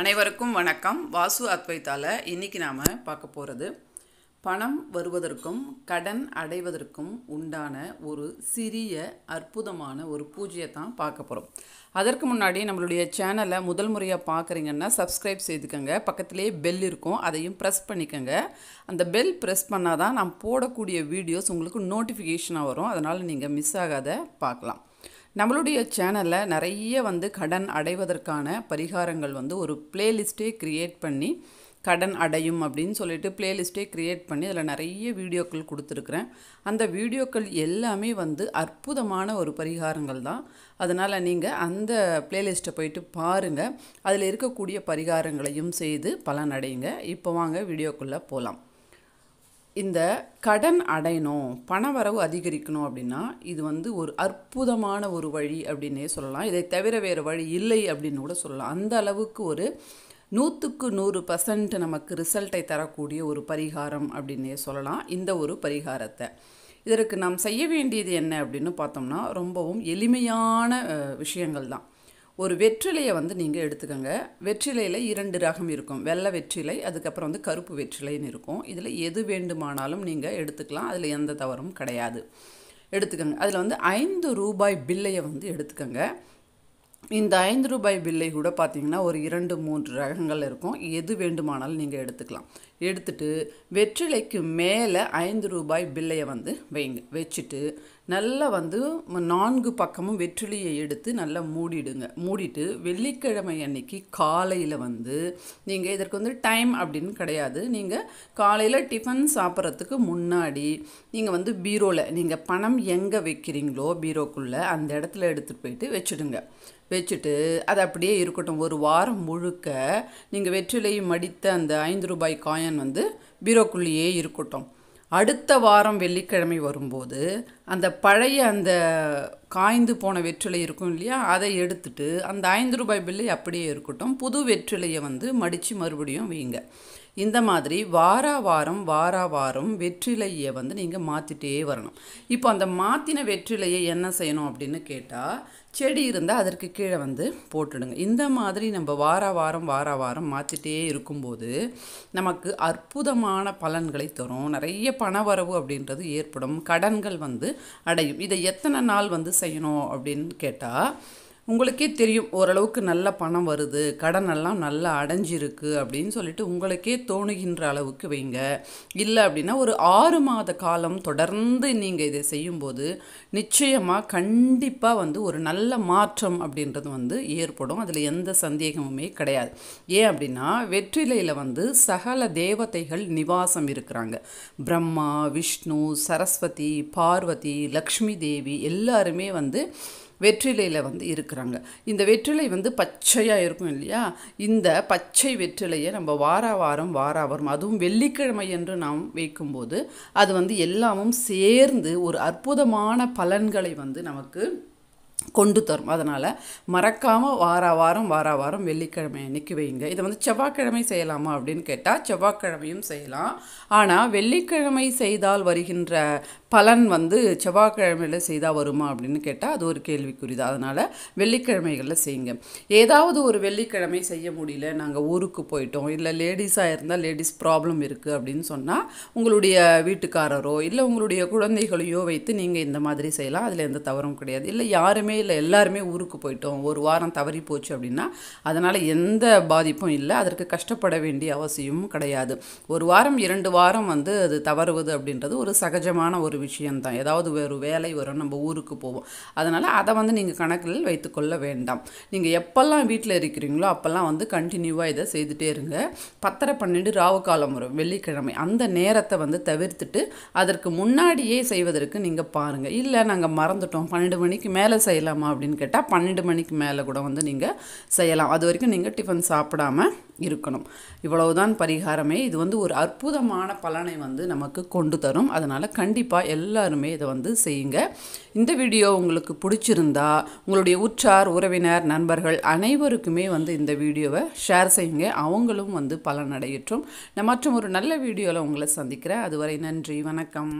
அனைவருக்கும் வணக்கம் வாசு அத்வைத்தால் இன்றைக்கி நாம் பார்க்க போகிறது பணம் வருவதற்கும் கடன் அடைவதற்கும் உண்டான ஒரு சிறிய அற்புதமான ஒரு பூஜையை தான் பார்க்க போகிறோம் அதற்கு முன்னாடி நம்மளுடைய சேனலை முதல் முறையாக பார்க்குறீங்கன்னா சப்ஸ்கிரைப் செய்துக்கோங்க பக்கத்திலே பெல் இருக்கும் அதையும் ப்ரெஸ் பண்ணிக்கோங்க அந்த பெல் ப்ரெஸ் பண்ணால் தான் நான் போடக்கூடிய வீடியோஸ் உங்களுக்கு நோட்டிஃபிகேஷனாக வரும் அதனால் நீங்கள் மிஸ் ஆகாத பார்க்கலாம் நம்மளுடைய சேனலில் நிறைய வந்து கடன் அடைவதற்கான பரிகாரங்கள் வந்து ஒரு பிளேலிஸ்ட்டே க்ரியேட் பண்ணி கடன் அடையும் அப்படின்னு சொல்லிட்டு பிளேலிஸ்ட்டே க்ரியேட் பண்ணி அதில் நிறைய வீடியோக்கள் கொடுத்துருக்குறேன் அந்த வீடியோக்கள் எல்லாமே வந்து அற்புதமான ஒரு பரிகாரங்கள் தான் அதனால் நீங்கள் அந்த பிளேலிஸ்ட்டை போயிட்டு பாருங்கள் அதில் இருக்கக்கூடிய பரிகாரங்களையும் செய்து பலன் அடையுங்க இப்போ வாங்க வீடியோக்குள்ளே போகலாம் இந்த கடன் அடையணும் பண வரவு அதிகரிக்கணும் அப்படின்னா இது வந்து ஒரு அற்புதமான ஒரு வழி அப்படின்னே சொல்லலாம் இதை தவிர வேறு வழி இல்லை அப்படின்னு கூட சொல்லலாம் அந்த அளவுக்கு ஒரு நூற்றுக்கு நூறு பர்சன்ட் நமக்கு ரிசல்ட்டை தரக்கூடிய ஒரு பரிகாரம் அப்படின்னே சொல்லலாம் இந்த ஒரு பரிகாரத்தை இதற்கு நாம் செய்ய வேண்டியது என்ன அப்படின்னு பார்த்தோம்னா ரொம்பவும் எளிமையான விஷயங்கள் தான் ஒரு வெற்றிலையை வந்து நீங்கள் எடுத்துக்கோங்க வெற்றிலையில் இரண்டு ரகம் இருக்கும் வெள்ளை வெற்றிலை அதுக்கப்புறம் வந்து கருப்பு வெற்றிலைன்னு இருக்கும் இதில் எது வேண்டுமானாலும் நீங்கள் எடுத்துக்கலாம் அதில் எந்த தவறும் கிடையாது எடுத்துக்கோங்க அதில் வந்து ஐந்து ரூபாய் பில்லையை வந்து எடுத்துக்கோங்க இந்த ஐந்து ரூபாய் பில்லை கூட பார்த்திங்கன்னா ஒரு இரண்டு மூன்று ரகங்கள் இருக்கும் எது வேண்டுமானாலும் நீங்கள் எடுத்துக்கலாம் எடுத்துட்டு வெற்றிலைக்கு மேலே ஐந்து ரூபாய் பில்லையை வந்து வைங்க வச்சுட்டு நல்லா வந்து நான்கு பக்கமும் வெற்றிலையை எடுத்து நல்லா மூடிடுங்க மூடிட்டு வெள்ளிக்கிழமை அன்னைக்கு காலையில் வந்து நீங்கள் இதற்கு வந்து டைம் அப்படின்னு கிடையாது நீங்கள் காலையில் டிஃபன் சாப்பிட்றதுக்கு முன்னாடி நீங்கள் வந்து பீரோவில் நீங்கள் பணம் எங்கே வைக்கிறீங்களோ பீரோக்குள்ளே அந்த இடத்துல எடுத்துகிட்டு போயிட்டு வச்சுடுங்க வச்சுட்டு அது அப்படியே இருக்கட்டும் ஒரு வாரம் முழுக்க நீங்கள் வெற்றிலையை மடித்த அந்த ஐந்து ரூபாய் காயின் ராமாயண் வந்து பீரோக்குள்ளேயே இருக்கட்டும் அடுத்த வாரம் வெள்ளிக்கிழமை வரும்போது அந்த பழைய அந்த காய்ந்து போன வெற்றிலை இருக்கும் இல்லையா அதை எடுத்துட்டு அந்த ஐந்து ரூபாய் பில்லு அப்படியே இருக்கட்டும் புது வெற்றிலையை வந்து மடித்து மறுபடியும் வீங்க இந்த மாதிரி வார வாரம் வார வாரம் வெற்றிலையை வந்து நீங்கள் மாற்றிட்டே வரணும் இப்போ அந்த மாற்றின வெற்றிலையை என்ன செய்யணும் அப்படின்னு கேட்டால் செடி இருந்தால் அதற்கு கீழே வந்து போட்டுடுங்க இந்த மாதிரி நம்ம வார வாரம் வார வாரம் மாற்றிட்டே இருக்கும்போது நமக்கு அற்புதமான பலன்களை தரும் நிறைய பணவரவு அப்படின்றது ஏற்படும் கடன்கள் வந்து அடையும் இதை எத்தனை நாள் வந்து செய்யணும் அப்படின்னு கேட்டால் உங்களுக்கே தெரியும் ஓரளவுக்கு நல்ல பணம் வருது கடனெல்லாம் நல்லா அடைஞ்சிருக்கு அப்படின்னு சொல்லிட்டு உங்களுக்கே தோணுகின்ற அளவுக்கு வைங்க இல்லை அப்படின்னா ஒரு ஆறு மாத காலம் தொடர்ந்து நீங்கள் இதை செய்யும்போது நிச்சயமாக கண்டிப்பாக வந்து ஒரு நல்ல மாற்றம் அப்படின்றது வந்து ஏற்படும் அதில் எந்த சந்தேகமுமே கிடையாது ஏன் அப்படின்னா வெற்றிலையில் வந்து சகல தேவதைகள் நிவாசம் இருக்கிறாங்க பிரம்மா விஷ்ணு சரஸ்வதி பார்வதி லக்ஷ்மி தேவி எல்லாருமே வந்து வெற்றிலையில் வந்து இருக்கிறாங்க இந்த வெற்றிலை வந்து பச்சையாக இருக்கும் இல்லையா இந்த பச்சை வெற்றிலையை நம்ம வார வாரம் வார வாரம் அதுவும் வெள்ளிக்கிழமை என்று நாம் வைக்கும்போது அது வந்து எல்லாமும் சேர்ந்து ஒரு அற்புதமான பலன்களை வந்து நமக்கு கொண்டு தரும் அதனால் மறக்காமல் வார வாரம் வார வாரம் வெள்ளிக்கிழமை அன்னைக்கு வைங்க இதை வந்து செவ்வாய்க்கிழமை செய்யலாமா அப்படின்னு கேட்டால் செவ்வாய்க்கிழமையும் செய்யலாம் ஆனால் வெள்ளிக்கிழமை செய்தால் வருகின்ற பலன் வந்து செவ்வாய்க்கிழமையில் செய்தால் வருமா அப்படின்னு கேட்டால் அது ஒரு கேள்விக்குறிது அதனால் வெள்ளிக்கிழமைகளில் செய்யுங்க ஏதாவது ஒரு வெள்ளிக்கிழமை செய்ய முடியல நாங்கள் ஊருக்கு போயிட்டோம் இல்லை லேடிஸாக இருந்தால் லேடிஸ் ப்ராப்ளம் இருக்குது அப்படின்னு சொன்னால் உங்களுடைய வீட்டுக்காரரோ இல்லை உங்களுடைய குழந்தைகளையோ வைத்து நீங்கள் இந்த மாதிரி செய்யலாம் அதில் எந்த தவறும் கிடையாது இல்லை யாருமே இல்லை எல்லாருமே ஊருக்கு போயிட்டோம் ஒரு வாரம் தவறி போச்சு அப்படின்னா அதனால் எந்த பாதிப்பும் இல்லை அதற்கு கஷ்டப்பட வேண்டிய அவசியமும் கிடையாது ஒரு வாரம் இரண்டு வாரம் வந்து அது தவறுவது அப்படின்றது ஒரு சகஜமான ஒரு ஒரு விஷயந்தான் ஏதாவது ஒரு வேலை வரும் நம்ம ஊருக்கு போவோம் அதனால் அதை வந்து நீங்கள் கணக்கில் வைத்துக்கொள்ள வேண்டாம் நீங்கள் எப்போல்லாம் வீட்டில் இருக்கிறீங்களோ அப்போல்லாம் வந்து கண்டினியூவாக இதை செய்துட்டே இருங்க பத்தரை பன்னெண்டு ராவு காலம் வரும் வெள்ளிக்கிழமை அந்த நேரத்தை வந்து தவிர்த்துட்டு அதற்கு முன்னாடியே செய்வதற்கு நீங்கள் பாருங்கள் இல்லை நாங்கள் மறந்துட்டோம் பன்னெண்டு மணிக்கு மேலே செய்யலாமா அப்படின்னு கேட்டால் பன்னெண்டு மணிக்கு மேலே கூட வந்து நீங்கள் செய்யலாம் அது வரைக்கும் நீங்கள் டிஃபன் சாப்பிடாமல் இருக்கணும் இவ்வளவுதான் பரிகாரமே இது வந்து ஒரு அற்புதமான பலனை வந்து நமக்கு கொண்டு தரும் அதனால் கண்டிப்பாக எல்லாருமே இதை வந்து செய்யுங்க இந்த வீடியோ உங்களுக்கு பிடிச்சிருந்தா உங்களுடைய உற்றார் உறவினர் நண்பர்கள் அனைவருக்குமே வந்து இந்த வீடியோவை ஷேர் செய்யுங்க அவங்களும் வந்து பலனடையற்றும் நான் மற்றும் ஒரு நல்ல வீடியோவில் உங்களை சந்திக்கிறேன் அதுவரை நன்றி வணக்கம்